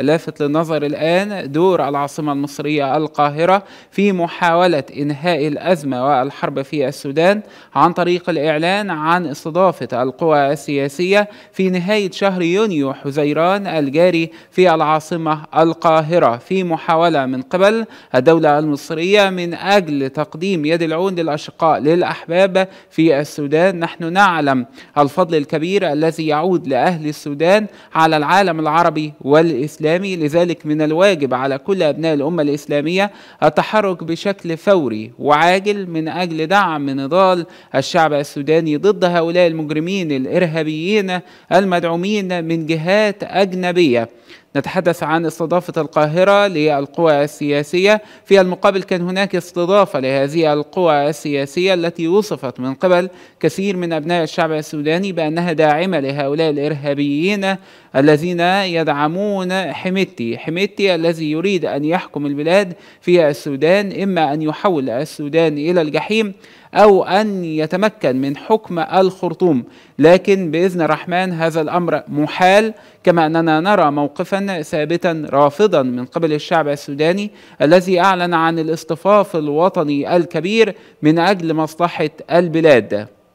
لافت للنظر الآن دور العاصمة المصرية القاهرة في محاولة إنهاء الأزمة والحرب في السودان عن طريق الإعلان عن استضافة القوى السياسية في نهاية شهر يونيو حزيران الجاري في العاصمة القاهرة في محاولة من قبل الدولة المصرية من أجل تقديم يد العون للأشقاء للأحباب في السودان نحن نعلم الفضل الكبير الذي يعود لأهل السودان على العالم العربي والإسلامي الإسلامي لذلك من الواجب على كل أبناء الأمة الإسلامية التحرك بشكل فوري وعاجل من أجل دعم نضال الشعب السوداني ضد هؤلاء المجرمين الإرهابيين المدعومين من جهات أجنبية نتحدث عن استضافة القاهرة للقوى السياسية في المقابل كان هناك استضافة لهذه القوى السياسية التي وصفت من قبل كثير من أبناء الشعب السوداني بأنها داعمة لهؤلاء الإرهابيين الذين يدعمون حميتي حميتي الذي يريد أن يحكم البلاد في السودان إما أن يحول السودان إلى الجحيم أو أن يتمكن من حكم الخرطوم لكن بإذن الرحمن هذا الأمر محال كما أننا نرى موقفا كان ثابتا رافضا من قبل الشعب السوداني الذي اعلن عن الاصطفاف الوطني الكبير من اجل مصلحه البلاد